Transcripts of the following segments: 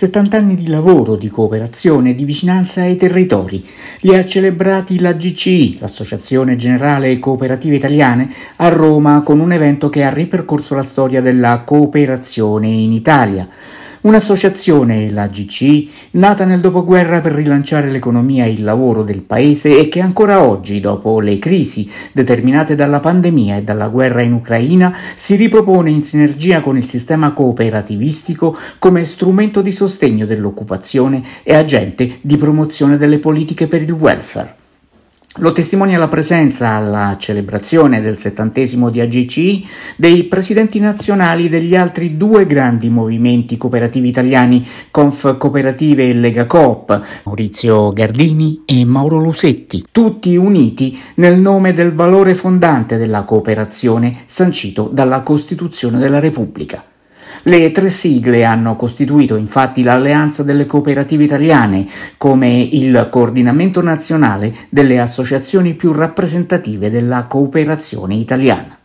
70 anni di lavoro, di cooperazione e di vicinanza ai territori. Li ha celebrati la GCI, l'Associazione Generale Cooperative Italiane, a Roma con un evento che ha ripercorso la storia della cooperazione in Italia. Un'associazione, la GC, nata nel dopoguerra per rilanciare l'economia e il lavoro del paese e che ancora oggi, dopo le crisi determinate dalla pandemia e dalla guerra in Ucraina, si ripropone in sinergia con il sistema cooperativistico come strumento di sostegno dell'occupazione e agente di promozione delle politiche per il welfare. Lo testimonia la presenza alla celebrazione del settantesimo di AGCI dei presidenti nazionali degli altri due grandi movimenti cooperativi italiani, Conf Cooperative e Lega Coop, Maurizio Gardini e Mauro Lusetti, tutti uniti nel nome del valore fondante della cooperazione sancito dalla Costituzione della Repubblica. Le tre sigle hanno costituito infatti l'alleanza delle cooperative italiane come il coordinamento nazionale delle associazioni più rappresentative della cooperazione italiana.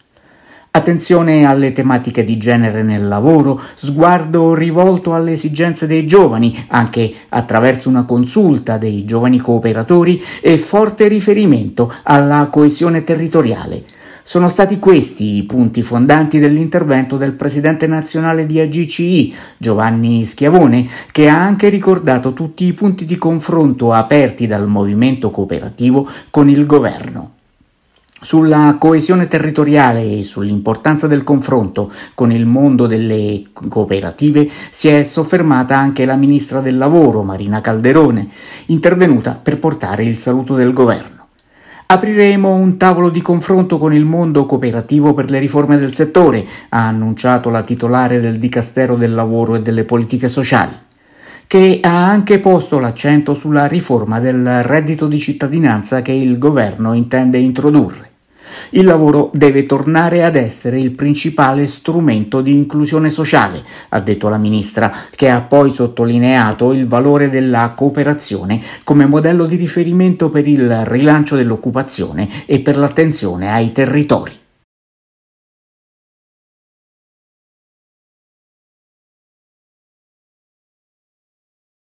Attenzione alle tematiche di genere nel lavoro, sguardo rivolto alle esigenze dei giovani, anche attraverso una consulta dei giovani cooperatori e forte riferimento alla coesione territoriale, sono stati questi i punti fondanti dell'intervento del presidente nazionale di AGCI, Giovanni Schiavone, che ha anche ricordato tutti i punti di confronto aperti dal movimento cooperativo con il governo. Sulla coesione territoriale e sull'importanza del confronto con il mondo delle cooperative si è soffermata anche la ministra del lavoro Marina Calderone, intervenuta per portare il saluto del governo. Apriremo un tavolo di confronto con il mondo cooperativo per le riforme del settore, ha annunciato la titolare del Dicastero del Lavoro e delle Politiche Sociali, che ha anche posto l'accento sulla riforma del reddito di cittadinanza che il governo intende introdurre. Il lavoro deve tornare ad essere il principale strumento di inclusione sociale, ha detto la ministra, che ha poi sottolineato il valore della cooperazione come modello di riferimento per il rilancio dell'occupazione e per l'attenzione ai territori.